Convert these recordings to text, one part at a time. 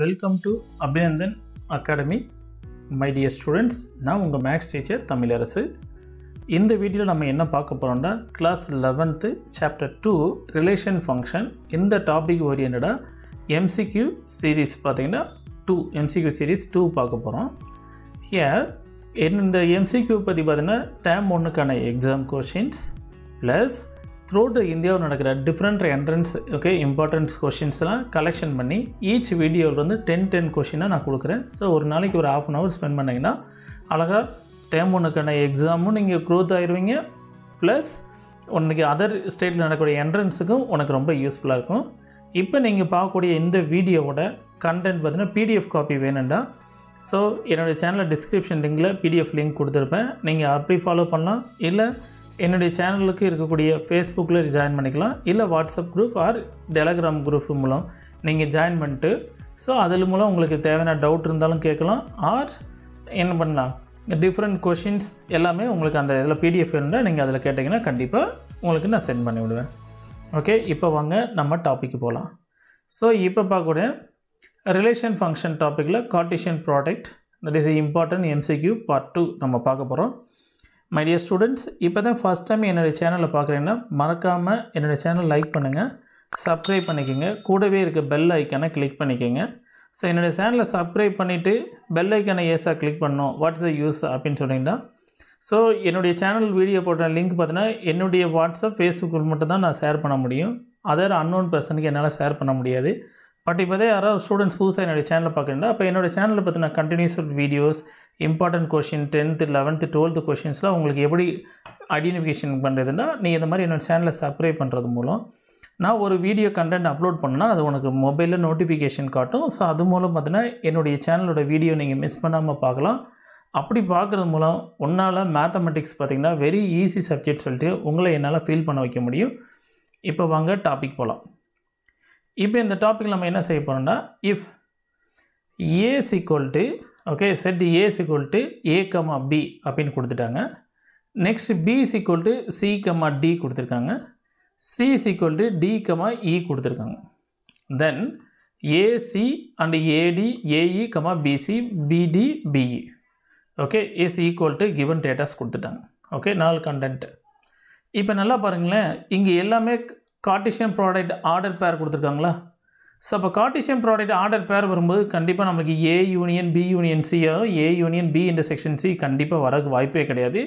Welcome to Abhinandan academy my dear students நான் உங்கள் maths teacher Tamilarasu இந்த வீடியோவில் நம்ம என்ன பார்க்க போகிறோம்னா class eleventh chapter two relation function இந்த டாபிக் ஓரியன்டாக எம்சிக்யூ சீரீஸ் பார்த்தீங்கன்னா டூ எம்சிக்யூ சீரீஸ் டூ பார்க்க போகிறோம் ஹியர் இந்த எம்சிக்யூ பற்றி பார்த்திங்கன்னா டேம் ஒன்றுக்கான exam questions plus through to இந்தியாவில் நடக்கிற டிஃப்ரெண்ட் என்ட்ரன்ஸ் ஓகே இம்பார்ட்டன்ஸ் கொஷின்ஸ்லாம் கலெக்ஷன் பண்ணி ஈச் வீடியோவில் வந்து டென் டென் கொஷினாக நான் கொடுக்குறேன் ஸோ ஒரு நாளைக்கு ஒரு ஆஃப் அன் ஹவர் ஸ்பெண்ட் பண்ணிங்கன்னா அழகாக டேம் ஒன்றுக்கான எக்ஸாமும் நீங்கள் க்ரோத் ஆயிடுவீங்க ப்ளஸ் உனக்கு அதர் ஸ்டேட்டில் நடக்கக்கூடிய என்ட்ரன்ஸுக்கும் உனக்கு ரொம்ப யூஸ்ஃபுல்லாக இருக்கும் இப்போ நீங்கள் பார்க்கக்கூடிய இந்த வீடியோவோட கண்டென்ட் பார்த்தீங்கன்னா பிடிஎஃப் காப்பி வேணும்டா ஸோ என்னோடய சேனலில் டிஸ்கிரிப்ஷன் லிங்கில் பிடிஎஃப் லிங்க் கொடுத்துருப்பேன் நீங்கள் அப்படி ஃபாலோ பண்ணலாம் இல்லை என்னுடைய சேனலுக்கு இருக்கக்கூடிய ஃபேஸ்புக்கில் ஜாயின் பண்ணிக்கலாம் இல்லை WhatsApp group or Telegram group மூலம் நீங்கள் ஜாயின் பண்ணிட்டு ஸோ அதில் மூலம் உங்களுக்கு தேவையான டவுட் இருந்தாலும் கேட்கலாம் ஆர் என்ன பண்ணலாம் டிஃப்ரெண்ட் கொஷின்ஸ் எல்லாமே உங்களுக்கு அந்த இதில் பிடிஎஃப் இருந்தால் நீங்கள் அதில் கேட்டிங்கன்னா கண்டிப்பாக உங்களுக்கு நான் சென்ட் பண்ணி விடுவேன் ஓகே இப்போ வாங்க நம்ம டாப்பிக்கு போகலாம் ஸோ இப்போ பார்க்கக்கூடிய ரிலேஷன் ஃபங்க்ஷன் டாப்பிக்கில் Cartesian product that is important MCQ part two நம்ம பார்க்க போகிறோம் மை டியர் ஸ்டூடெண்ட்ஸ் இப்போ தான் ஃபஸ்ட் டைம் என்னுடைய சேனலில் பார்க்குறீங்கன்னா மறக்காமல் என்னுடைய சேனல் லைக் பண்ணுங்கள் சப்ஸ்கிரைப் பண்ணிக்கோங்க கூடவே இருக்க பெல் ஐக்கனை கிளிக் பண்ணிக்கோங்க ஸோ என்னுடைய சேனலை சப்ஸ்கிரைப் பண்ணிவிட்டு பெல் ஐக்கனை ஏசாக கிளிக் பண்ணோம் வாட்ஸ் அ யூஸ் அப்படின்னு சொன்னீங்கன்னா ஸோ என்னுடைய சேனல் வீடியோ போடுற லிங்க் பார்த்தீங்கன்னா என்னுடைய வாட்ஸ்அப் ஃபேஸ்புக்கில் மட்டும் தான் நான் ஷேர் பண்ண முடியும் அதர் அன்னோன் பர்சனுக்கு என்னால் ஷேர் பண்ண முடியாது பட் இப்போதே யாராவது ஸ்டூடெண்ட்ஸ் புதுசாக என்னுடைய சேனலில் பார்க்குறீங்க அப்போ என்னோடய சேனலில் பார்த்தீங்கன்னா continuous videos important question tenth eleventh twelfth கொஷின்ஸ்லாம் உங்களுக்கு எப்படி ஐடென்டிஃபிகேஷன் பண்ணுறதுன்னா நீ இந்த மாதிரி என்னோடய சேனலை சப்ஸ்கிரைப் பண்ணுறது மூலம் நான் ஒரு வீடியோ கண்டென்ட் அப்லோட் பண்ணால் அது உனக்கு மொபைலில் நோட்டிஃபிகேஷன் காட்டும் ஸோ அது மூலம் பார்த்தீங்கன்னா என்னுடைய சேனலோட வீடியோ நீங்கள் மிஸ் பண்ணாமல் பார்க்கலாம் அப்படி பார்க்குறது மூலம் ஒன்றால் மேத்தமெட்டிக்ஸ் பார்த்திங்கன்னா வெரி ஈஸி சப்ஜெக்ட் சொல்லிட்டு உங்களை என்னால் ஃபீல் பண்ண வைக்க முடியும் இப்போ வாங்க டாபிக் போகலாம் இப்போ இந்த டாபிக் நம்ம என்ன செய்ய போகிறோம்னா if A's equal to okay set A's equal to A comma B அப்படின்னு கொடுத்துட்டாங்க next B equal to C comma D கொடுத்துருக்காங்க C equal to D comma E கொடுத்துருக்காங்க then AC and AD AE comma BC BD BE okay is equal to given datas கொடுத்துட்டாங்க okay நாலு content இப்போ நல்லா பாருங்களேன் இங்கே எல்லாமே கார்டிஷியம் ப்ராடக்ட் ஆர்டர் பேர் கொடுத்துருக்காங்களா ஸோ அப்போ கார்டிஷியம் ப்ராடக்ட் ஆர்டர் பேர் வரும்போது கண்டிப்பாக நம்மளுக்கு A union B union C A union B இந்த செக்ஷன் சி கண்டிப்பாக வரக்கு வாய்ப்பே கிடையாது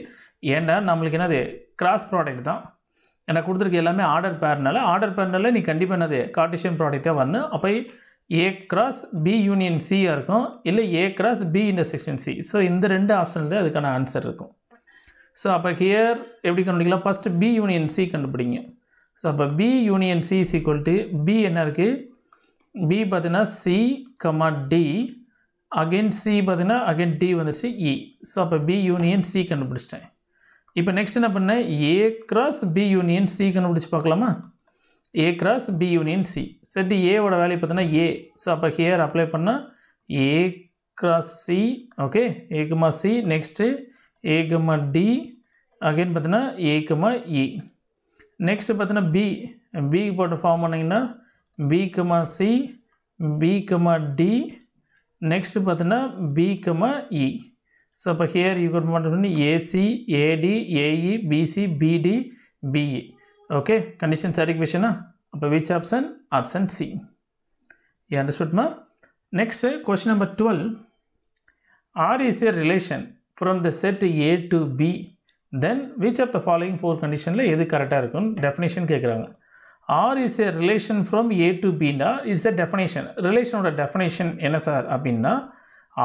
ஏன்னா நம்மளுக்கு என்னது கிராஸ் ப்ராடக்ட் தான் ஏன்னா கொடுத்துருக்க எல்லாமே ஆர்டர் பேர்னால ஆர்டர் பேர்னால நீ கண்டிப்பாக என்னது ப்ராடக்ட் ப்ராடக்டாக வரணும் அப்போ ஏ கிராஸ் பி யூனியன் சியாக இருக்கும் இல்லை A cross B section C so இந்த ரெண்டு ஆப்ஷனில் அதுக்கான ஆன்சர் இருக்கும் ஸோ அப்போ ஹியர் எப்படி கண்டுபிடிக்கலாம் ஃபஸ்ட்டு பி யூனியன் சி கண்டுபிடிங்க ஸோ அப்போ B union C is equal to B என்ன இருக்குது பி பார்த்தீங்கன்னா C comma D again C பார்த்தீங்கன்னா அகெயின் டி வந்துருச்சு இ ஸோ அப்போ பி யூனியன் சி கண்டுபிடிச்சிட்டேன் இப்போ நெக்ஸ்ட் என்ன பண்ணேன் A cross B union C கண்டுபிடிச்சி பார்க்கலாமா A cross B union C set ஏவோட வேல்யூ பார்த்தீங்கன்னா ஏ ஸோ அப்போ ஹியர் அப்ளை பண்ணால் A cross C okay A comma C next A comma D again பார்த்தீங்கன்னா ஏகமா இ நெக்ஸ்ட்டு பார்த்தீங்கன்னா பி பிக்கு போட்டு ஃபார்ம் பண்ணிங்கன்னா B comma C B comma D next பார்த்தீங்கன்னா பி கமா இ ஸோ அப்போ ஹியர் யூ குட் பண்ணி AC AD AE BC BD BE okay condition సరిగ్ విషయనా அப்போ விச் ஆப்ஷன் ஆப்ஷன் சி ఈ అండర్స్టూడ్ మా next question number twelve R is a relation from the set A to then which of the following four கண்டிஷனில் எது கரெக்டாக இருக்குன்னு definition கேட்குறாங்க R is a relation from A to பின்னா it's a definition ரிலேஷனோட definition என்ன sir அப்படின்னா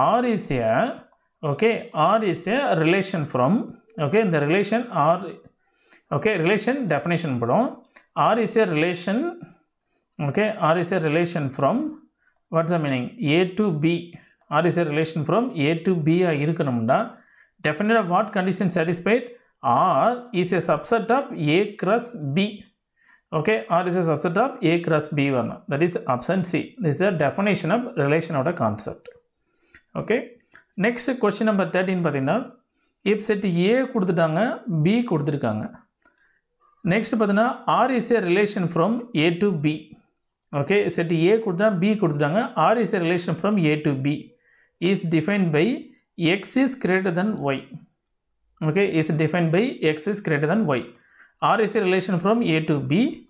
R is a okay R is a relation from okay இந்த relation R okay relation definition படம் R is a relation okay R is a relation from what's a meaning A to B R is a relation from A to பியாக இருக்கணும்னா definite of what condition satisfied R is a subset of A cross B. Okay, R is a subset of A cross B one. That is option C. This is a definition of relation of a concept. Okay. Next question number 13 பார்த்தீங்கன்னா இப் set ஏ கொடுத்துட்டாங்க B கொடுத்துருக்காங்க next பார்த்தீங்கன்னா R is a relation from A to B okay set A கொடுத்தா B கொடுத்துட்டாங்க R is a relation from A to B is defined by x is greater than y okay is defined by x is greater than y r is a relation from a to b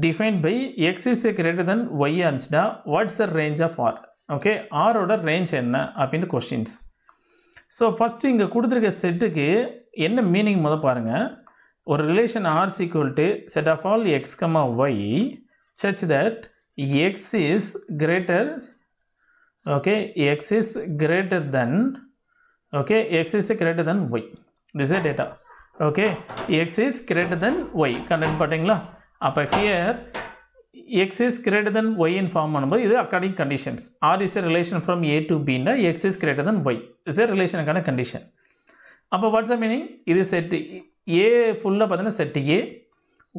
defined by x is greater than y ஆச்சுன்னா what's the range of R okay ஆரோட range என்ன அப்படின்னு questions so first இங்கே கொடுத்துருக்க செட்டுக்கு என்ன meaning முதல் பாருங்கள் ஒரு relation R is equal to set of all X comma Y such that X is greater okay X is greater than okay x is greater than y this is a data okay x is greater than y content பார்த்தீங்களா அப்போ here x is greater than y in form பண்ணும்போது இது according conditions r is a relation from a to b னா x is greater than y is a relationக்கான condition அப்போ what's அ meaning இது set A ஃபுல்லாக பார்த்தீங்கன்னா செட் ஏ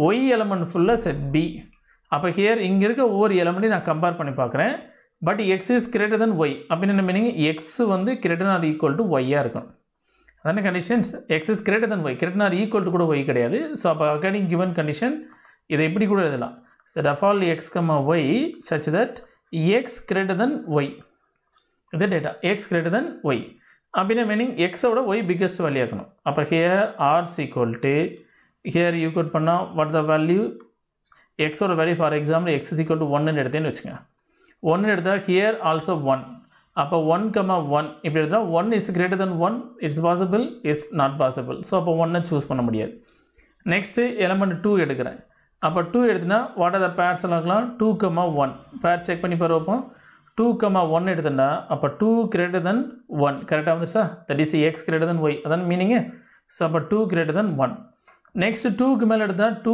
ஒய் எலமெண்ட் ஃபுல்லாக set B அப்போ ஹியர் இங்கே இருக்க ஒவ்வொரு எலமெண்ட்டையும் நான் கம்பேர் பண்ணி பார்க்குறேன் but X is greater than Y அப்படின்னு என்ன மீனிங் எக்ஸ் வந்து கிரேட்டர் ஆர் ஈக்குவல் டு ஒய்யாக இருக்கும் அதான conditions X is greater than Y greater or equal to கூட ஒய் கிடையாது ஸோ அப்போ அக்கார்டிங் கிவன் கண்டிஷன் இதை எப்படி கூட எழுதலாம் so rough all X come Y such that X greater than Y இது data X greater than Y அப்படின்னா meaning எக்ஸோட ஒய் பிக்கஸ்ட் வேல்யூ ஆகணும் அப்போ here R is to here here பண்ணால் வாட் த வேல்யூ எக்ஸோட value for example X is equal to ஒன்னு எடுத்தேன்னு வச்சுக்கோங்க ஒன்று எடுத்தால் ஹியர் ஆல்சோ ஒன் அப்போ ஒன் கமா ஒன் இப்படி எடுத்தால் one is greater than one it's possible is not possible so அப்போ ஒன்னை சூஸ் பண்ண முடியாது நெக்ஸ்ட்டு எலமெண்ட் டூ எடுக்கிறேன் அப்போ டூ எடுத்துனா வாட் ஆர் த பேர்ஸ் எல்லாம் two comma one pair check பண்ணி பாரு டூ கமா ஒன் எடுத்துட்டா அப்போ டூ கிரேட்டர் தென் ஒன் கரெக்டாக வந்துச்சா that is X greater than Y அதான் மீனிங்கு ஸோ அப்போ two greater than one next டூக்கு மேலே எடுத்தால் டூ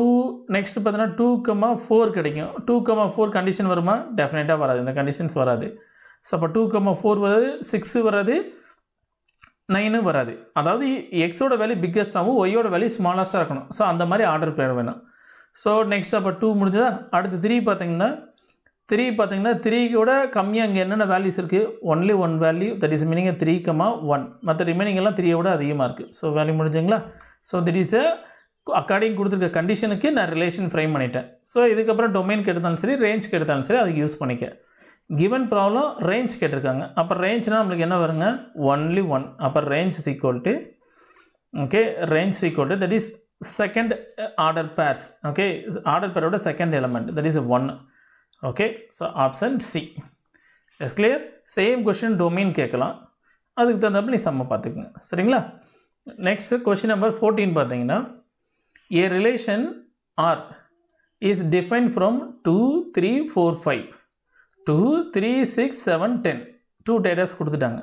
நெக்ஸ்ட் பார்த்தீங்கன்னா டூ கம்மா ஃபோர் கிடைக்கும் டூ கம்மா ஃபோர் கண்டிஷன் வருமா டெஃபினட்டாக வராது இந்த கண்டிஷன்ஸ் வராது ஸோ அப்போ டூ கம்மா ஃபோர் வராது சிக்ஸு வராது நைனும் வராது அதாவது எக்ஸோட வேல்யூ பிக்கஸ்டாகவும் ஒய்யோட வேல்யூ ஸ்மாலஸ்ட்டாக இருக்கணும் ஸோ அந்த மாதிரி ஆர்டர் பேர் வேணும் ஸோ நெக்ஸ்ட் அப்போ டூ முடிஞ்சதா அடுத்து த்ரீ பார்த்தீங்கன்னா த்ரீ பார்த்தீங்கன்னா கூட கம்மியாக இங்கே என்னென்ன வேல்யூஸ் இருக்குது only one value that is meaning three comma one மற்ற ரிமைனிங் எல்லாம் த்ரீயை விட அதிகமாக இருக்குது ஸோ வேல்யூ முடிஞ்சுங்களா so that is a according கொடுத்துருக்க கண்டிஷனுக்கு நான் ரிலேஷன் ஃப்ரேம் பண்ணிட்டேன் ஸோ இதுக்கப்புறம் டொமைன் கெடுத்தாலும் சரி ரேஞ்ச் கெடுத்தாலும் சரி அதுக்கு யூஸ் பண்ணிக்க கிவன் ப்ராப்ளம் ரேஞ்ச் கேட்டிருக்காங்க அப்போ ரேஞ்ச்னால் நம்மளுக்கு என்ன வருங்க ஒன்லி ஒன் அப்போ range is two okay range equal to that is second order pairs okay order பேரோட second element that is one okay so option C yes clear same question domain கேட்கலாம் அதுக்கு தகுந்தப்ப நீ செம்ம பார்த்துக்குங்க சரிங்களா நெக்ஸ்ட் கொஷின் நம்பர் ஃபோர்டீன் பார்த்தீங்கன்னா a relation r is defined from 2 3 4 5 2 3 6 7 10 two datas கொடுத்துட்டாங்க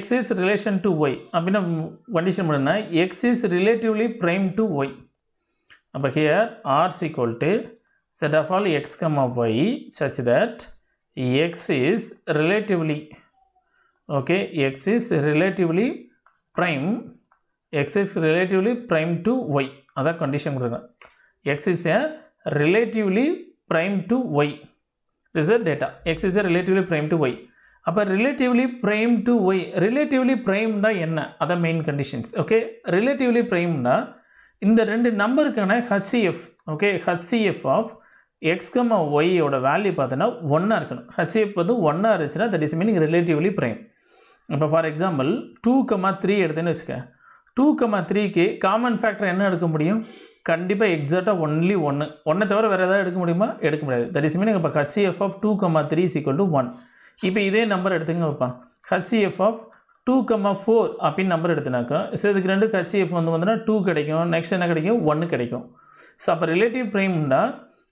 x is relation to y அப்படினா கண்டிஷன் பண்ணனா x is relatively prime to y அப்ப here r is equal to set of all x comma y such that x is relatively okay x is relatively prime x is relatively prime to y அதான் condition கொடுக்குறேன் X is a relatively prime to Y this is data X is a relatively prime to Y அப்போ relatively prime to Y relatively ப்ரைம்னா என்ன அதான் main conditions okay relatively ப்ரைம்னா இந்த ரெண்டு நம்பருக்கான HCF okay HCF of X ஒய்யோட value பார்த்தோன்னா ஒன்றா இருக்கணும் ஹச்சிஎஃப் வந்து ஒன்னாக இருந்துச்சுன்னா that is meaning relatively prime இப்போ for example two comma three எடுத்தேன்னு வச்சுக்கேன் டூ கமா த்ரீக்கு காமன் ஃபேக்டர் என்ன எடுக்க முடியும் கண்டிப்பாக எக்ஸாக்டாக ஒன்லி ஒன்று ஒன்றை தவிர வேறு எதாவது எடுக்க முடியுமா எடுக்க முடியாது தட் இஸ் மீன் இப்போ F of two comma three is equal to one இப்போ இதே நம்பர் எடுத்துங்க HCF of two comma four அப்படின்னு நம்பர் எடுத்துனாக்கா ஸோ இதுக்கு ரெண்டு எஃப் வந்து வந்தோன்னா டூ கிடைக்கும் நெக்ஸ்ட் என்ன கிடைக்கும் ஒன்று கிடைக்கும் ஸோ அப்போ ரிலேட்டிவ் ப்ரைம்னா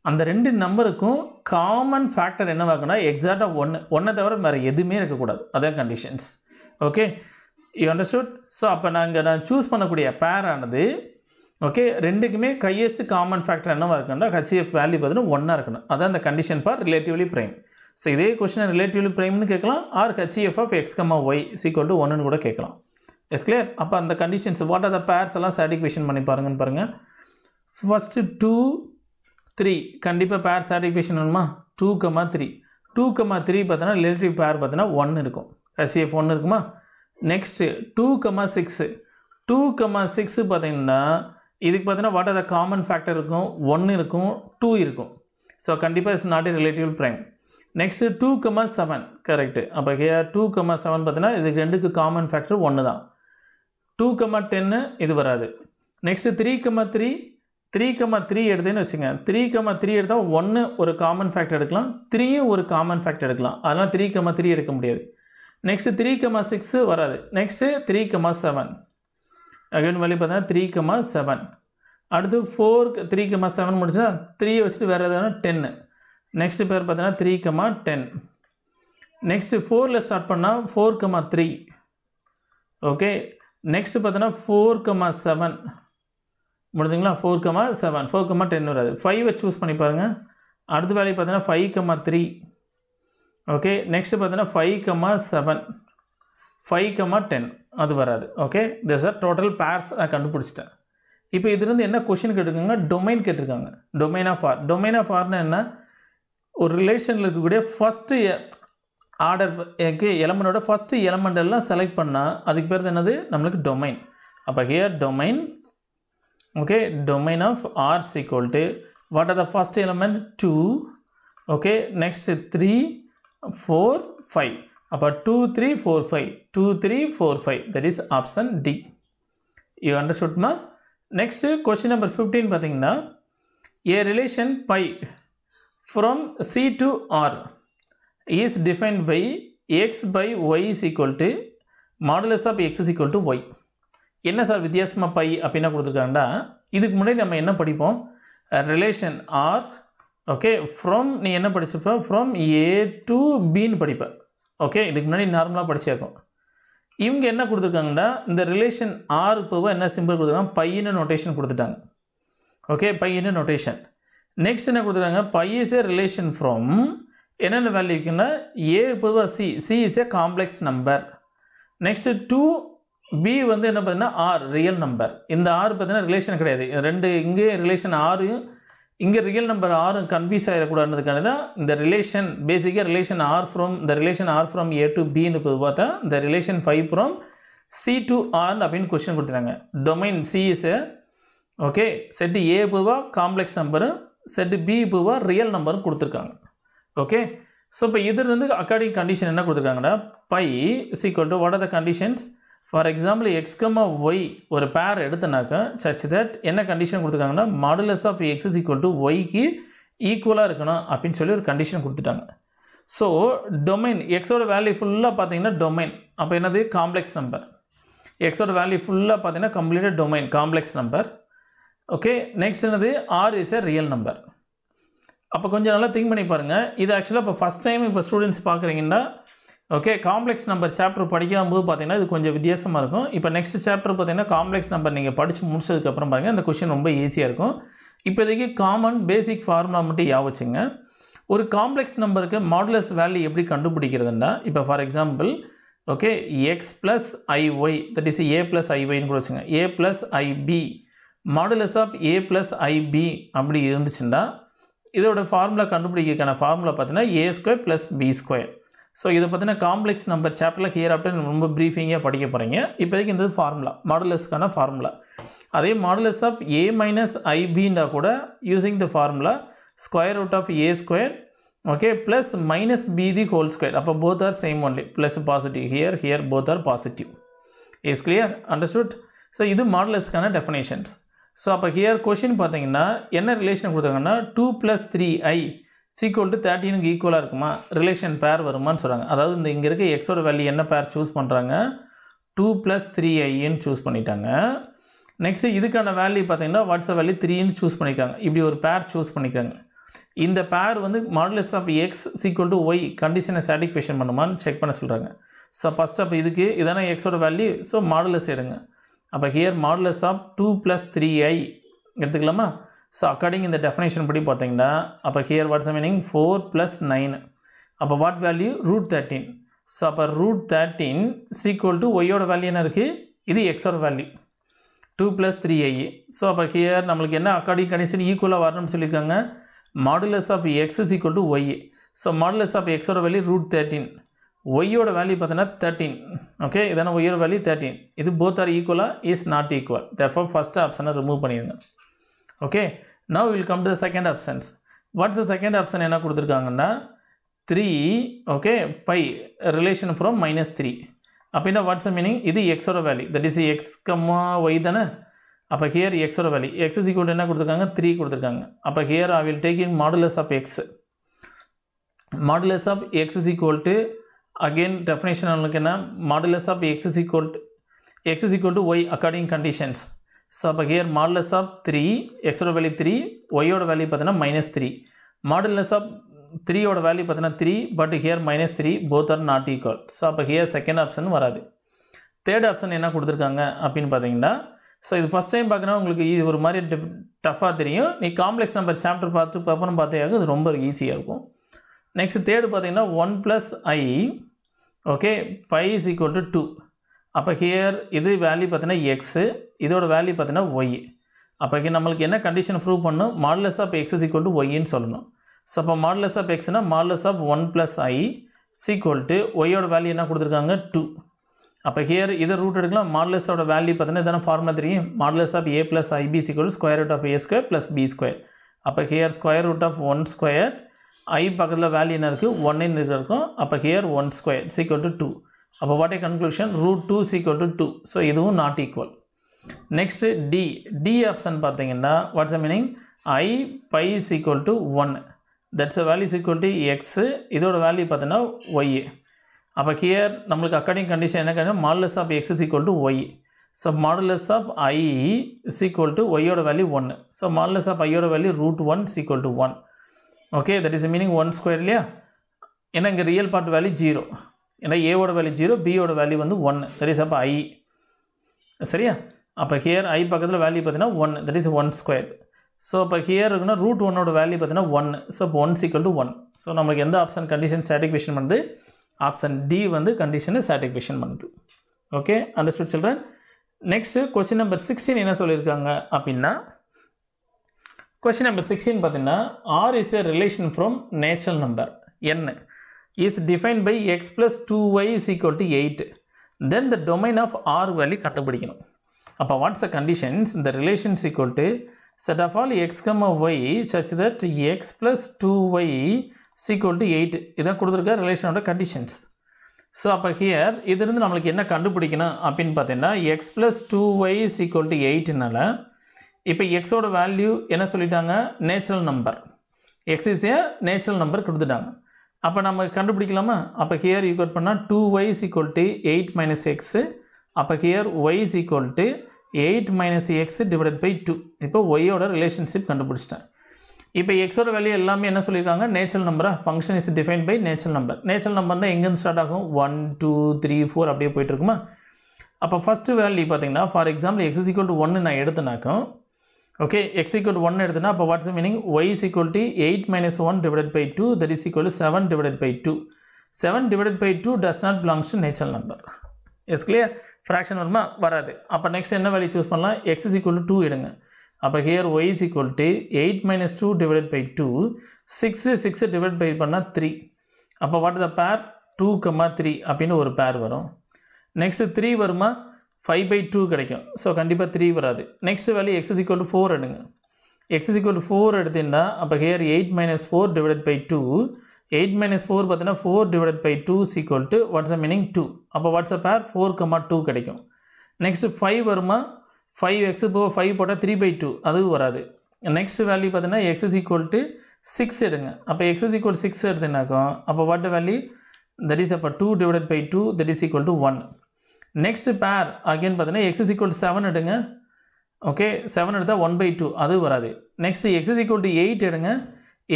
அந்த ரெண்டு நம்பருக்கும் காமன் ஃபேக்டர் என்ன என்னவாக்குன்னா எக்ஸாக்டாக ஒன்று ஒன்றை தவிர வேறு எதுவுமே இருக்கக்கூடாது அதே conditions okay you understood so அப்போ நாங்கள் நான் சூஸ் பண்ணக்கூடிய பேர் ஆனது ஓகே ரெண்டுக்குமே கையஸ்ட் காமன் ஃபேக்டர் என்னவாக இருக்குன்னா ஹச்சிஎஃப் வேல்யூ பார்த்தீங்கன்னா ஒன்னாக இருக்கணும் அதான் அந்த condition for relatively prime so இதே கொஸ்டின் ரிலேட்டிவ்லி பிரைம்னு கேட்கலாம் or HCF of x comma y equal to ஒன்றுன்னு கூட கேட்கலாம் எஸ் கிளியர் அப்போ அந்த conditions what are the pairs எல்லாம் சாட்டிஃபிகேஷன் பண்ணி பாருங்கன்னு பாருங்கள் ஃபஸ்ட்டு டூ த்ரீ கண்டிப்பாக பேர் சாட்டிஃபிகேஷன் வேணுமா two comma three two comma three பார்த்தோன்னா ரிலேட்டிவ் பேர் பார்த்தோன்னா ஒன்று இருக்கும் ஹச்சிஎஃப் ஒன்று இருக்குமா next two comma six two comma six பார்த்திங்கன்னா இதுக்கு பார்த்தீங்கன்னா what are the common factor இருக்கும் ஒன்று இருக்கும் டூ இருக்கும் ஸோ கண்டிப்பாக it's not a relative prime next two comma seven correct அப்போ கே டூ கமா செவன் பார்த்தீங்கன்னா இதுக்கு ரெண்டுக்கு காமன் ஃபேக்டர் ஒன்று தான் டூ கமா டென்னு இது வராது next three comma three three comma three எடுத்தேன்னு வச்சுங்க த்ரீ கமா த்ரீ எடுத்தால் ஒன்று ஒரு காமன் ஃபேக்டர் எடுக்கலாம் த்ரீயும் ஒரு காமன் ஃபேக்டர் எடுக்கலாம் அதனால் த்ரீ கமா த்ரீ எடுக்க முடியாது நெக்ஸ்ட்டு த்ரீ கமா சிக்ஸு வராது next three comma seven again வழி பார்த்தீங்கன்னா த்ரீ கமா செவன் அடுத்து ஃபோர் த்ரீ கமா செவன் முடிச்சா த்ரீயை வச்சுட்டு வேறு எதாவது டென்னு நெக்ஸ்ட்டு பேர் பார்த்தீங்கன்னா த்ரீ கமா டென் நெக்ஸ்ட்டு ஃபோரில் ஸ்டார்ட் பண்ணால் four comma three okay next பார்த்தோன்னா ஃபோர் கமா செவன் முடிஞ்சுங்களா four comma seven four comma ten வராது ஃபைவை சூஸ் பண்ணி பாருங்கள் அடுத்த வேலையை பார்த்தீங்கன்னா five comma three okay next பார்த்தீங்கன்னா five comma seven five comma ten அது வராது okay this are total pairs நான் கண்டுபிடிச்சிட்டேன் இப்போ இதுலேருந்து என்ன கொஷின் கேட்டிருக்காங்க டொமைன் கேட்டிருக்காங்க domain of R domain of ஆர்னா என்ன ஒரு ரிலேஷனில் இருக்கக்கூடிய ஃபஸ்ட்டு ஆர்டர் எலமெண்டோட ஃபஸ்ட்டு எலமெண்ட் எல்லாம் செலக்ட் பண்ணால் அதுக்கு பேர் என்னது நம்மளுக்கு டொமைன் அப்போ here domain okay domain of R's equal to what are the first element two okay next three four five அப்போ two three four five two three four five that is option D you அண்டர்ஸ்டுட்மா next question number fifteen பார்த்தீங்கன்னா a relation phi from C to R is defined by x phi y is equal to modulus of x is equal to y என்ன sir வித்தியாசமாக phi அப்படின்னா கொடுத்துருக்காங்கன்னா இதுக்கு முன்னாடி நம்ம என்ன படிப்போம் ரிலேஷன் ஆர் ஓகே ஃப்ரம் நீ என்ன படிச்சுப்ப ஃப்ரம் ஏ டு பின்னு படிப்ப ஓகே இதுக்கு முன்னாடி நார்மலாக படிச்சிருக்கோம் இவங்க என்ன கொடுத்துருக்காங்கன்னா இந்த ரிலேஷன் ஆர் போக என்ன சிம்பிள் கொடுத்துருக்காங்க பையனு நோட்டேஷன் கொடுத்துட்டாங்க ஓகே பையனு நோட்டேஷன் நெக்ஸ்ட் என்ன கொடுத்துருக்காங்க phi is a relation from என்னென்ன வேல்யூ இருக்குன்னா ஏ பொதுவாக C C is a complex number next to B வந்து என்ன பார்த்தீங்கன்னா ஆர் ரியல் நம்பர் இந்த ஆறு பார்த்தீங்கன்னா ரிலேஷன் கிடையாது ரெண்டு இங்கே ரிலேஷன் ஆறு இங்கே ரியல் நம்பர் ஆறும் கன்ஃபியூஸ் ஆகிடக்கூடாதுனதுக்கான தான் இந்த ரிலேஷன் பேசிக்காக ரிலேஷன் ஆர் ஃப்ரம் இந்த relation R from A to பின்னு பார்த்தா இந்த relation phi from C to R அப்படின்னு கொஸ்டின் கொடுத்துருக்காங்க domain C is okay set A பூவா காம்ப்ளெக்ஸ் நம்பரு செட்டு பி பூவா ரியல் நம்பர் கொடுத்துருக்காங்க ஓகே ஸோ இப்போ இதுலேருந்து அக்கார்டிங் கண்டிஷன் என்ன கொடுத்துருக்காங்கன்னா phi equal to what are the conditions for example x comma y ஒரு பேர் எடுத்தனாக்கா சச் தட் என்ன கண்டிஷன் கொடுத்துருக்காங்கன்னா modulus of x is equal to ஒய்க்கு ஈக்குவலாக இருக்கணும் அப்படின்னு சொல்லி ஒரு கண்டிஷன் கொடுத்துட்டாங்க ஸோ டொமைன் எக்ஸோட வேல்யூ ஃபுல்லாக பார்த்தீங்கன்னா டொமைன் அப்போ என்னது காம்ப்ளெக்ஸ் நம்பர் எக்ஸோட வேல்யூ ஃபுல்லாக பார்த்தீங்கன்னா கம்ப்ளீட்டாக domain complex number okay next என்னது R is a real number அப்போ கொஞ்சம் நல்லா திங்க் பண்ணி பாருங்கள் இது ஆக்சுவலாக இப்போ ஃபஸ்ட் டைம் இப்போ ஸ்டூடெண்ட்ஸ் பார்க்குறீங்கன்னா ஓகே காம்ப்ளெக்ஸ் நம்பர் சாப்டர் படிக்கும்போது பார்த்தீங்கன்னா இது கொஞ்சம் வித்தியாசமாக இருக்கும் இப்போ நெக்ஸ்ட் சாப்டர் பார்த்தீங்கன்னா காம்ப்ளெக்ஸ் நம்பர் நீங்கள் படித்து முடிச்சதுக்கப்புறம் பாருங்கள் அந்த கொஷின் ரொம்ப ஈஸியாக இருக்கும் இப்போதைக்கு காமன் பேசிக் ஃபார்முலா மட்டும் யாவச்சுங்க ஒரு காம்ப்ளெக்ஸ் நம்பருக்கு மாடுலஸ் வேல்யூ எப்படி கண்டுபிடிக்கிறதுனா இப்போ for example okay x plus i y that is a plus ஐஒய்னு கூட வச்சுங்க a plus i b modulus of a plus i b அப்படி இருந்துச்சுன்னா இதோட ஃபார்முலா கண்டுபிடிக்கிறதுக்கான ஃபார்முலா பார்த்தீங்கன்னா a square plus b square so இதை பற்றின காம்ப்ளெக்ஸ் நம்பர் சாப்டரில் ஹியர் ஆஃப்டர் ரொம்ப ப்ரீஃபிங்காக படிக்க போகிறீங்க இப்போதைக்கு இந்த ஃபார்முலா மாடலஸ்க்கான ஃபார்முலா அதே மாடலஸ் ஆஃப் ஏ மைனஸ் ஐபின்னா கூட using the formula square root of a square okay plus minus b the whole square அப்போ both are same only plus positive here here both are positive is clear understood so இது மாடலஸ்க்கான definitions so அப்போ here question பார்த்தீங்கன்னா என்ன relation கொடுத்தாங்கன்னா two plus three i equal to தேர்ட்டீனுக்கு ஈக்குவலாக இருக்குமா ரிலேஷன் பேர் வருமான்னு சொல்கிறாங்க அதாவது இந்த இங்கே இருக்க எக்ஸோட வேல்யூ என்ன பேர் சூஸ் பண்ணுறாங்க டூ ப்ளஸ் த்ரீ ஐன்னு சூஸ் பண்ணிட்டாங்க நெக்ஸ்ட்டு இதுக்கான வேல்யூ பார்த்தீங்கன்னா வாட்ஸ்அப் வேல்யூ த்ரீன்னு சூஸ் பண்ணிக்காங்க இப்படி ஒரு பேர் சூஸ் பண்ணியிருக்காங்க இந்த பேர் வந்து modulus of x equal to y கண்டிஷனை சாட்டிஸ்ஃபேஷன் பண்ணுமான்னு செக் பண்ண சொல்கிறாங்க ஸோ ஃபஸ்ட் அப்போ இதுக்கு இதான எக்ஸோட வேல்யூ ஸோ மாடலஸ் எடுங்க அப்போ here modulus of two plus three i எடுத்துக்கலாமா ஸோ அக்கார்டிங் இந்த டெஃபினேஷன் படி பார்த்தீங்கன்னா அப்போ here what's meaning four plus nine அப்போ what value root thirteen so அப்போ ரூட் தேர்ட்டீன் சீக்குவல் டு ஒய்யோட வேல்யூ என்ன இருக்குது இது எக்ஸோட value two plus three i so அப்போ ஹியர் நம்மளுக்கு என்ன அக்கார்டிங் கண்டிஷன் ஈக்குவலாக வரணும்னு சொல்லியிருக்காங்க modulus of x is equal to y so modulus of எக்ஸோட வேல்யூ ரூட் தேர்ட்டீன் ஒய்யோட வேல்யூ பார்த்தீங்கன்னா தேர்ட்டீன் ஓகே இதான ஒய்யோட வேல்யூ தேர்ட்டீன் இது போத் ஆர் ஈக்குவலாக இஸ் நாட் ஈக்குவல் தஃபர் ஃபஸ்ட்டு ஆப்ஷனை ரிமூவ் பண்ணிடுங்க okay now will come to the second options what's the second option என்ன கொடுத்துருக்காங்கன்னா three okay phi relation from minus three அப்படின்னா வாட்ஸ் அ மீனிங் இது எக்ஸோட value that is x comma y தானே அப்போ ஹியர் எக்ஸோட வேல்யூ எக்ஸ் இஸ் என்ன கொடுத்துருக்காங்க த்ரீ கொடுத்துருக்காங்க அப்போ here I will take in modulus of x modulus of x is equal to again definition உங்களுக்கு என்ன modulus of x is equal to x is equal to y according conditions so அப்போ here modulus of three எக்ஸோட value three ஒய்யோட value பார்த்தீங்கன்னா minus three modulus of த்ரீயோட value பார்த்தீங்கன்னா three but here minus three both are not equal so அப்போ here second option வராது third option என்ன கொடுத்துருக்காங்க அப்படின்னு பார்த்தீங்கன்னா ஸோ இது ஃபஸ்ட் டைம் பார்க்குறோம் உங்களுக்கு இது ஒரு மாதிரி டஃபாக தெரியும் நீ காம்ப்ளெக்ஸ் நம்பர் சாப்டர் பார்த்து அப்புறம் பார்த்தையாக இது ரொம்ப ஈஸியாக இருக்கும் நெக்ஸ்ட் தேர்டு பார்த்தீங்கன்னா one plus i okay phi is equal to two அப்போ ஹியர் இது வேல்யூ பார்த்தீங்கன்னா எக்ஸு இதோட வேல்யூ பார்த்தீங்கன்னா ஒய் அப்போ நம்மளுக்கு என்ன கண்டிஷன் ப்ரூவ் பண்ணணும் modulus of x is equal to ஒய்ன்னு சொல்லணும் ஸோ அப்போ மாடலஸ் ஆஃப் எக்ஸ்னால் modulus of one plus i equal to ஒய்யோட வேல்யூ என்ன கொடுத்துருக்காங்க டூ அப்போ ஹியர் இதை ரூட் எடுக்கலாம் மாடலஸோட வேல்யூ பார்த்தீங்கன்னா இதான ஃபார்முலா தெரியும் modulus of a plus i b equal square root of a square plus b square அப்போ here square root of one square i பக்கத்தில் வேல்யூ என்ன இருக்குது ஒன்னு இருக்கும் அப்போ here one square equal to two அப்போ what a conclusion root two equal to two so இதுவும் not equal next D D option பார்த்தீங்கன்னா what's a meaning i phi equal to one that's a value equal to x இதோட value பார்த்தீங்கன்னா ஒய்யே அப்போ here நம்மளுக்கு according condition என்ன கேட்டால் modulus of x is equal to y so modulus of i is equal to ஒய்யோட value ஒன்று so modulus of ஐயோட value root one is equal to one okay that is meaning one square இல்லையா ஏன்னா இங்கே real part value zero ஏன்னா ஏவோட value zero பியோட value வந்து ஒன்று தட் இஸ் அப்போ ஐ சரியா அப்போ ஹியர் ஐ பக்கத்தில் வேல்யூ பார்த்தீங்கன்னா one that is one square so அப்போ ஹியர் இருக்குன்னா ரூட் ஒன்னோட வேல்யூ பார்த்தீங்கன்னா ஒன் ஸோ அப்போ one equal to one so நம்மளுக்கு எந்த ஆப்ஷன் கண்டிஷன் சாட்டிஸ்ஃபேஷன் பண்ணுது ஆப்ஷன் டி வந்து கண்டிஷனை சாட்டிஸ்ஃபேஷன் பண்ணுது okay understood children next question number sixteen என்ன சொல்லியிருக்காங்க அப்படின்னா கொஸ்டின் நம்பர் சிக்ஸ்டீன் பார்த்தீங்கன்னா R is a relation from natural number என்ன is defined by x plus 2y is equal to 8 then the domain of r value கண்டுபிடிக்கணும் அப்போ what's a conditions இந்த relations equal to set of all x, y such that x plus 2y is equal to 8 இதான் கொடுத்துருக்க ரிலேஷனோட conditions so அப்போ here இதுலேருந்து நம்மளுக்கு என்ன கண்டுபிடிக்கணும் அப்படின்னு பார்த்தீங்கன்னா x plus two y is equal to எயிட்னால இப்போ எக்ஸோட வேல்யூ என்ன சொல்லிட்டாங்க natural number x is a natural number கொடுத்துட்டாங்க அப்போ நம்ம கண்டுபிடிக்கலாமா அப்போ ஹியர் ஈக்குவல் பண்ணால் two y is equal to eight minus x அப்போ here y is equal to eight minus x divide by two இப்போ ஒய்யோட ரிலேஷன்ஷிப் கண்டுபிடிச்சிட்டேன் இப்போ எக்ஸோட வேல்யூ எல்லாமே என்ன சொல்லியிருக்காங்க நேச்சுரல் நம்பரா function is define by natural number natural நம்பர்னால் எங்கேருந்து ஸ்டார்ட் ஆகும் ஒன் டூ த்ரீ ஃபோர் அப்படியே இருக்குமா அப்போ ஃபஸ்ட்டு வேல்யூ பார்த்தீங்கன்னா for example X is equal to ஒன்று நான் எடுத்தனாக்கும் ஓகே எக்ஸ் ஈக்குவல் ஒன் எடுத்துனா அப்போ what's meaning y is equal to eight minus one divide by two that is equal seven divide by two seven divide by two does not belongs to natural number is clear fraction வருமா வராது அப்போ next என்ன வேலையை choose பண்ணலாம் x is equal to two எடுங்க அப்போ here y is equal to eight minus two divide by two six six divide by பண்ணால் three அப்போ what the pair two comma three அப்படின்னு ஒரு பேர் வரும் நெக்ஸ்ட்டு த்ரீ வருமா five by two கிடைக்கும் so கண்டிப்பாக த்ரீ வராது next value x is equal to four எடுங்க எக்ஸஸ் ஈக்குவல் டு ஃபோர் எடுத்தீங்கன்னா அப்போ here eight minus four divide by two eight minus four 4 four divide by two is equal to what's a meaning two அப்போ what's uh pair four comma two கிடைக்கும் next five வருமா five x இப்போ five போட்டால் three by two அதுவும் வராது value value x is equal to six எடுங்க அப்போ x is equal six எடுத்துனாக்கும் அப்போ வாட் வேல்யூ தட் இஸ் அப்போ two divided by two that is equal to one next pair again பார்த்தீங்கன்னா எக்ஸ் ஈக்குவல் செவன் எடுங்க okay seven எடுத்தால் one by two அது வராது next x equal to eight எடுங்க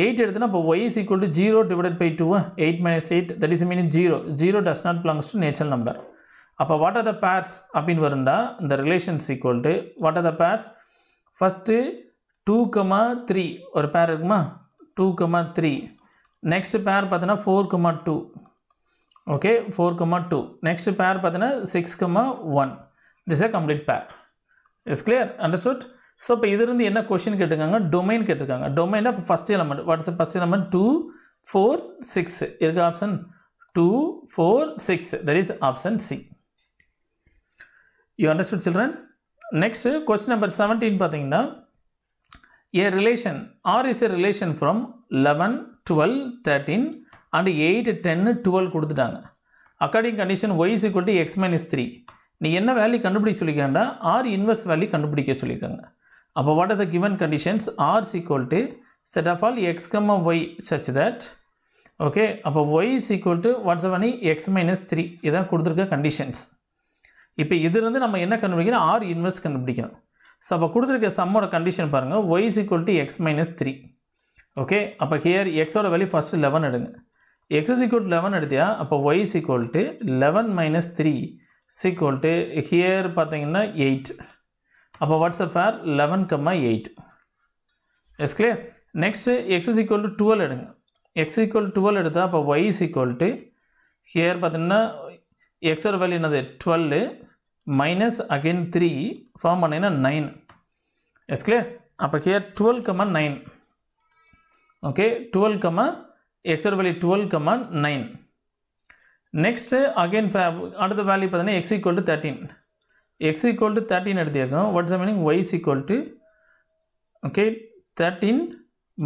eight எடுத்தனா இப்போ y is equal to zero divide by two eight minus eight that is meaning zero zero does not belongs to nature number அப்போ what are the pairs அப்படின்னு வருண்டா இந்த relations equal to what are the pairs first two comma three ஒரு pair இருக்குமா two comma three next pair பார்த்தோன்னா four comma two okay four comma two next pair பார்த்தீங்கன்னா six comma one this a complete pair is clear understood so இப்போ இதுலேருந்து என்ன question கேட்டிருக்காங்க domain கேட்டிருக்காங்க டொமைனா இப்போ first element what's first element two four six இருக்கு option two four six that is option C you understood children next question number seventeen பார்த்தீங்கன்னா a relation R is a relation from eleven twelve thirteen and eight டென்னு twelve கொடுத்துட்டாங்க according condition y is to x minus three நீ என்ன value கண்டுபிடிக்க சொல்லிக்காண்டா R inverse value கண்டுபிடிக்க சொல்லியிருக்காங்க அப்போ what are the given conditions are equal to set of all x comma y such that okay அப்போ y is to what's பண்ணி x minus three இதான் கொடுத்துருக்க கண்டிஷன்ஸ் இப்போ இதுலேருந்து நம்ம என்ன கண்டுபிடிக்கணும் ஆர் இன்வெர்ஸ் கண்டுபிடிக்கணும் ஸோ அப்போ கொடுத்துருக்க சம்மோட கண்டிஷன் பாருங்கள் y is to x minus three okay அப்போ ஹியர் எக்ஸோட வேல்யூ ஃபஸ்ட்டு லெவன் எடுங்க is equal to லெவன் எடுத்தியா அப்போ y to 11 eleven minus three equal to here பார்த்தீங்கன்னா எயிட் அப்போ what's a pair eleven comma eight clear? Next, next is equal to 12 எடுங்க equal to twelve எடுத்தால் அப்போ y to here here x are value என்னது 12 minus again three form பண்ணிங்கன்னா nine is clear? அப்போ here twelve comma nine okay twelve எக்ஸோட value twelve comma nine next again அடுத்த value பார்த்தீங்கன்னா x equal to thirteen x equal to thirteen எடுத்துக்கோம் what's meaning y is equal to okay thirteen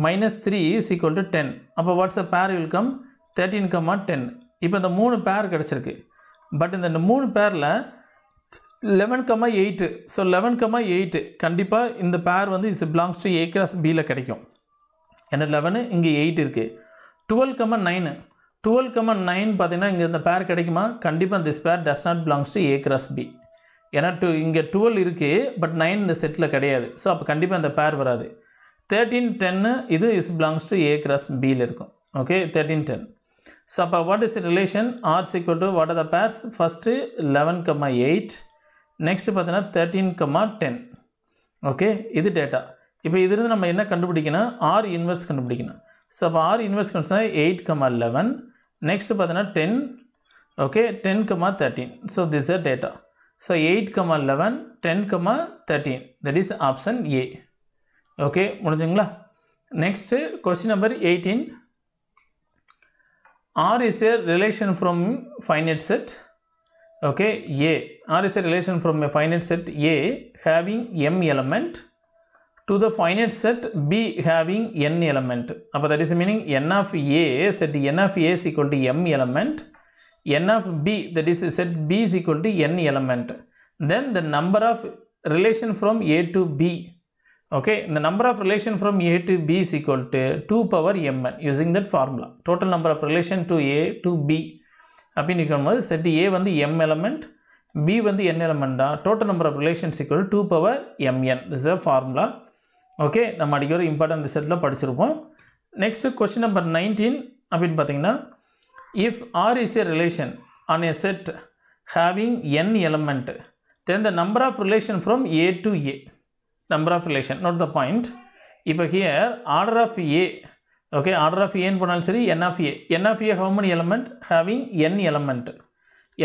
minus three is equal to ten அப்போ what's uh pair will come thirteen comma ten இப்போ இந்த மூணு pair கிடச்சிருக்கு but இந்த மூணு பேரில் eleven comma eight so eleven comma eight கண்டிப்பாக இந்த பேர் வந்து it's belongs to A cross பியில் கிடைக்கும் ஏன்னா லெவனு இங்கே எயிட் இருக்குது twelve comma nine twelve comma nine பார்த்தீங்கன்னா இங்கே இந்த பேர் கிடைக்குமா கண்டிப்பாக this pair does not belongs to A cross B ஏன்னா டூ இங்கே டுவெல் இருக்குது பட் நைன் இந்த செட்டில் கிடையாது ஸோ அப்போ கண்டிப்பாக அந்த பேர் வராது தேர்ட்டீன் டென்னு இது is belongs to A cross பியில் இருக்கும் ஓகே தேர்ட்டீன் டென் ஸோ அப்போ what is relation R equal to what are the pairs first eleven comma eight next பார்த்தீங்கன்னா தேர்ட்டீன் கம்மா டென் ஓகே இது டேட்டா இப்போ இதுலேருந்து நம்ம என்ன கண்டுபிடிக்கணும் ஆர் இன்வெர்ஸ் கண்டுபிடிக்கணும் ஸோ அப்போ ஆறு இன்வெஸ்ட்மெண்ட்ஸ் தான் எயிட் கமா லெவன் நெக்ஸ்ட் பார்த்தீங்கன்னா ten okay ten comma thirteen so this uh data so eight comma eleven ten comma thirteen that is option A okay முடிஞ்சுங்களா next question number eighteen R is a relation from finite set okay A R is a relation from a finite set A having m element to the finite set B having n element. அப்போ that is meaning n of A set n of A is equal to m element. n of B that is set B is equal to n element. Then the number of relation from A to B. Okay, the number of relation from A to B is equal to 2 power mn using that formula. Total number of relation to A to B. அப்படின்னு இருக்கும்போது m A B m n B வந்து Total number of number equal to 2 power m n. This is a formula. Okay நம்ம அடிக்க ஒரு important ரிசல்ட்டில் படிச்சிருப்போம் next question number nineteen அப்படின்னு பார்த்தீங்கன்னா if R is a relation on a set having n element then the number of relation from A to A number of relation note the point இப்போ here order of A okay order of ஏன்னு போனாலும் சரி n of A n of A how many element having n element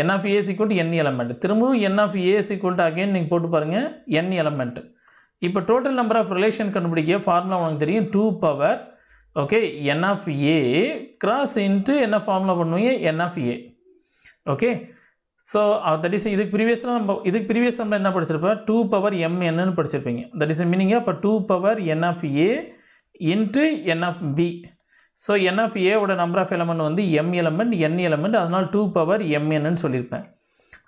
n of A is equal n element திரும்பவும் n of A is equal again நீங்கள் போட்டு பாருங்கள் n element இப்போ total number of relation கண்டுபிடிக்க formula உனக்கு தெரியும் two power okay n of A cross into என்ன formula பண்ணுவீங்க n of A okay so that is இதுக்கு ப்ரீவியஸ்லாம் நம்ம இதுக்கு ப்ரீவியஸ் நம்ம என்ன படிச்சிருப்பேன் டூ பவர் எம் என்னன்னு படிச்சிருப்பீங்க தட் இஸ் மீனிங் அப்போ two power n of A into n of B so n of ஏவோட நம்பர் ஆஃப் எலமெண்ட் வந்து எம் எலமெண்ட் என் எலமெண்ட் அதனால் டூ பவர் எம்என்னு சொல்லியிருப்பேன்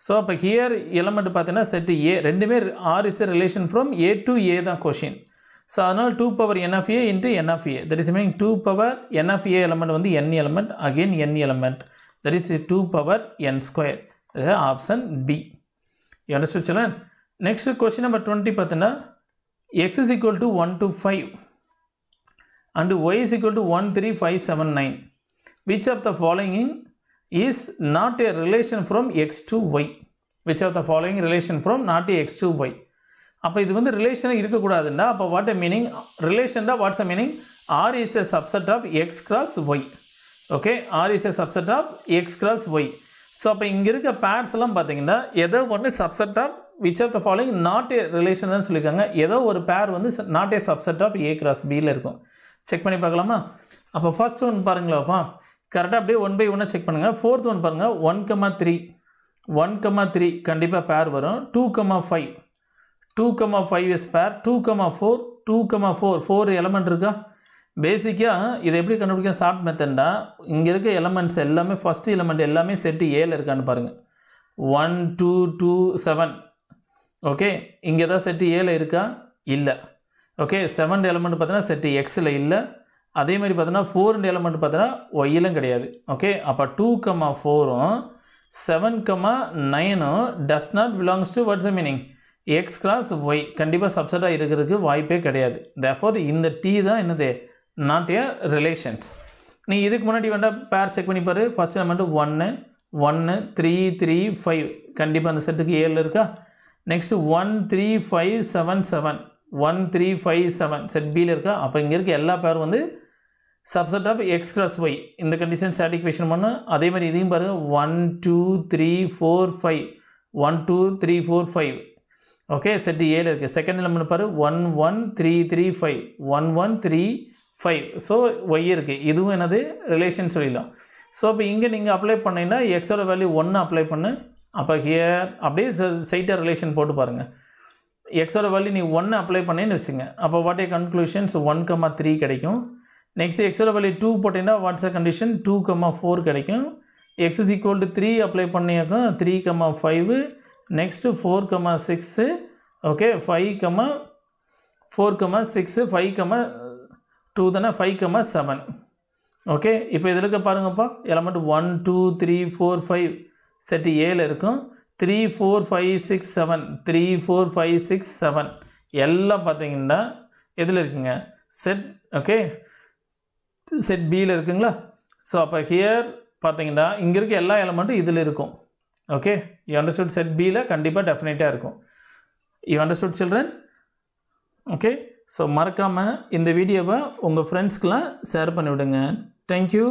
ஸோ அப்போ ஹியர் எலமெண்ட் பார்த்தீங்கன்னா செட்டு ஏ ரெண்டுமே R is relation from A to A தான் question so அதனால் two power n of A into n of A that is meaning two power n of A element வந்து n element again n element that is two power n square option B அண்டர்ஸ்டுச்சுல next question number twenty பார்த்தீங்கன்னா X is equal to one two five and Y is equal to one three five seven nine which of the following is not a relation from X to Y which are the following relation from not X to Y அப்போ இது வந்து ரிலேஷனாக இருக்கக்கூடாதுண்டா அப்போ what uh meaning relation தான் what's a meaning R is a subset of X cross Y okay R is a subset of X cross Y so அப்போ இங்கே இருக்க பேர்ஸ் எல்லாம் பார்த்தீங்கன்னா ஏதோ ஒன்று subset of which of the following not a relation சொல்லியிருக்காங்க ஏதோ ஒரு பேர் வந்து not a subset of A cross பியில் இருக்கும் செக் பண்ணி பார்க்கலாமா அப்போ ஃபர்ஸ்ட் ஒன் பாருங்களேப்பா கரெக்டாக அப்படியே ஒன் பை ஒன்னாக செக் பண்ணுங்கள் ஃபோர்த் ஒன் பாருங்கள் one comma three one comma three கண்டிப்பாக பேர் வரும் two comma five two comma five is pair two comma four two comma four four element இருக்கா பேசிக்காக இதை எப்படி கண்டுபிடிக்க ஷார்ட் மெத்தட்னா இங்கே இருக்க எலமெண்ட்ஸ் எல்லாமே ஃபஸ்ட்டு எலமெண்ட் எல்லாமே செட்டு ஏல இருக்கான்னு பாருங்கள் one two two seven okay இங்கே தான் செட்டு ஏல இருக்கா இல்லை ஓகே செவன் எலமெண்ட் பார்த்தீங்கன்னா செட்டு எக்ஸில் இல்லை அதே மாதிரி பார்த்தோன்னா ஃபோர் எலமெண்ட் பார்த்தோன்னா ஒய்யிலும் கிடையாது ஓகே அப்போ டூ கம்மா ஃபோரும் செவன் கம்மா நைனும் does not belongs to what's meaning X cross Y கண்டிப்பாக சப்செட்டாக இருக்கிறதுக்கு வாய்ப்பே கிடையாது தேஃபோர் இந்த டீ தான் என்னது நாட் ஏ ரிலேஷன்ஸ் நீ இதுக்கு முன்னாடி வேண்டாம் பேர் செக் பண்ணி பாரு ஃபஸ்ட் எலமெண்ட்டு ஒன்று ஒன்று த்ரீ த்ரீ ஃபைவ் கண்டிப்பாக அந்த செட்டுக்கு ஏழு இருக்கா next one three five seven seven one three five seven set பியில் இருக்கா அப்போ இங்கே இருக்க எல்லா பேரும் வந்து subset of X cross Y இந்த கண்டிஷன் ஸ்டாட்டிக் கொஷின் பண்ணு அதே மாதிரி இதையும் பாருங்கள் one two three four five one two three four five okay set ஏல இருக்குது செகண்ட் எலமெண்ட் பாரு one one three three five one one three five so Y இருக்குது இதுவும் எனது ரிலேஷன் சொல்லிடலாம் ஸோ இப்போ இங்கே நீங்கள் அப்ளை பண்ணீங்கன்னா எக்ஸோட வேல்யூ ஒன்று அப்ளை பண்ணு அப்போ ஹியர் அப்படியே சைட்டாக ரிலேஷன் போட்டு பாருங்கள் எக்ஸோட வேல்யூ நீ ஒன்று அப்ளை பண்ணேன்னு வச்சுங்க அப்போ what a conclusions one comma three கிடைக்கும் நெக்ஸ்ட் எக்ஸோட வேல்யூ டூ போட்டிங்கன்னா what's a condition two comma four கிடைக்கும் x is equal to three apply பண்ணியிருக்கோம் three comma five next four comma six okay five comma four comma six five comma two தானே five comma seven okay இப்போ இதில் இருக்க பாருங்கப்பா element one two three four five set ஏழு இருக்கும் three four five six seven three four five six seven எல்லாம் பார்த்தீங்கன்னா எதில் இருக்குங்க செட் ஓகே செட் பியில் இருக்குங்களா ஸோ அப்போ ஹியர் பார்த்தீங்கன்னா இங்கே இருக்க எல்லா எலமெண்ட்டும் இதில் இருக்கும் ஓகே யூ அண்டர்ஸ்டுட் செட் பியில் கண்டிப்பாக டெஃபினட்டாக இருக்கும் you understood children okay so மறக்காமல் இந்த வீடியோவை உங்கள் ஃப்ரெண்ட்ஸ்க்கெலாம் ஷேர் பண்ணிவிடுங்க தேங்க்யூ